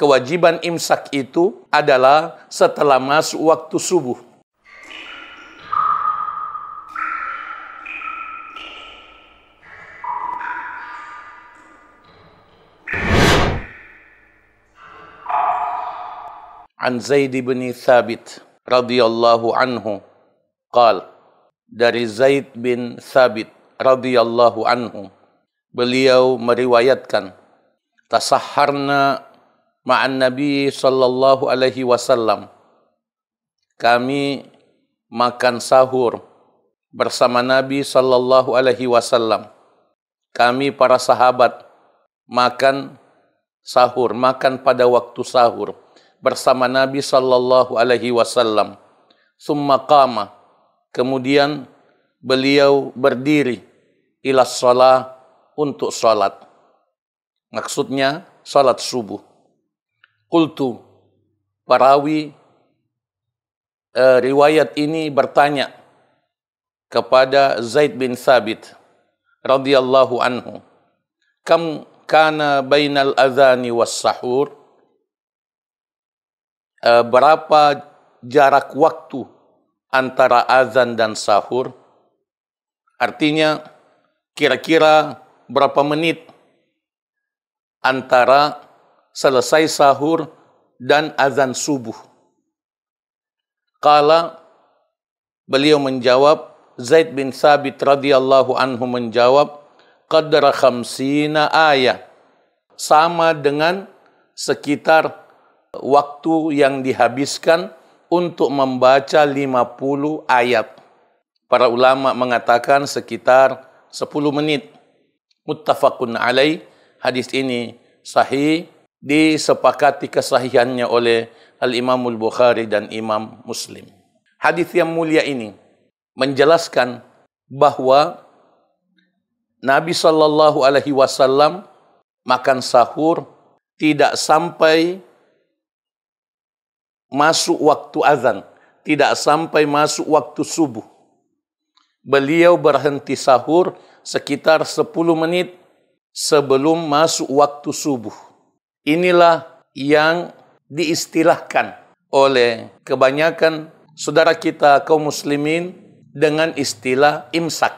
kewajiban imsak itu adalah setelah masuk waktu subuh. An Zaid bin Thabit radhiyallahu anhu qal dari Zaid bin Thabit radhiyallahu anhu beliau meriwayatkan tasahharna ma'an Nabi sallallahu alaihi wasallam. Kami makan sahur bersama Nabi sallallahu alaihi wasallam. Kami para sahabat makan sahur, makan pada waktu sahur bersama Nabi sallallahu alaihi wasallam. Summa qama. Kemudian beliau berdiri ilas salah untuk salat. Maksudnya salat subuh. Kultu Parawi uh, eh, riwayat ini bertanya kepada Zaid bin Sabit radhiyallahu anhu kam kana bainal adzani was sahur uh, berapa jarak waktu antara azan dan sahur artinya kira-kira berapa menit antara selesai sahur dan azan subuh. Kala beliau menjawab, Zaid bin Sabit radhiyallahu anhu menjawab, Qadra khamsina ayah. Sama dengan sekitar waktu yang dihabiskan untuk membaca 50 ayat. Para ulama mengatakan sekitar 10 menit. Muttafaqun alaih. Hadis ini sahih disepakati kesahihannya oleh Al-Imamul Bukhari dan Imam Muslim. Hadis yang mulia ini menjelaskan bahwa Nabi Shallallahu Alaihi Wasallam makan sahur tidak sampai masuk waktu azan, tidak sampai masuk waktu subuh. Beliau berhenti sahur sekitar 10 menit sebelum masuk waktu subuh. Inilah yang diistilahkan oleh kebanyakan saudara kita kaum muslimin dengan istilah imsak.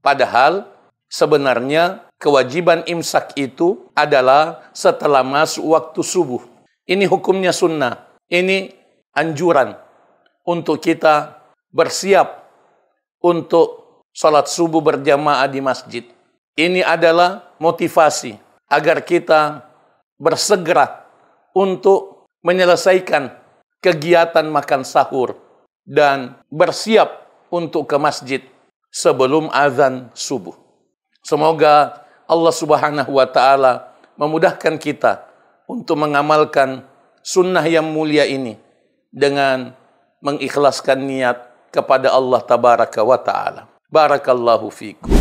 Padahal sebenarnya kewajiban imsak itu adalah setelah masuk waktu subuh. Ini hukumnya sunnah. Ini anjuran untuk kita bersiap untuk sholat subuh berjamaah di masjid. Ini adalah motivasi agar kita bersegera untuk menyelesaikan kegiatan makan sahur dan bersiap untuk ke masjid sebelum azan subuh. Semoga Allah Subhanahu wa taala memudahkan kita untuk mengamalkan sunnah yang mulia ini dengan mengikhlaskan niat kepada Allah tabaraka wa taala. Barakallahu fikum.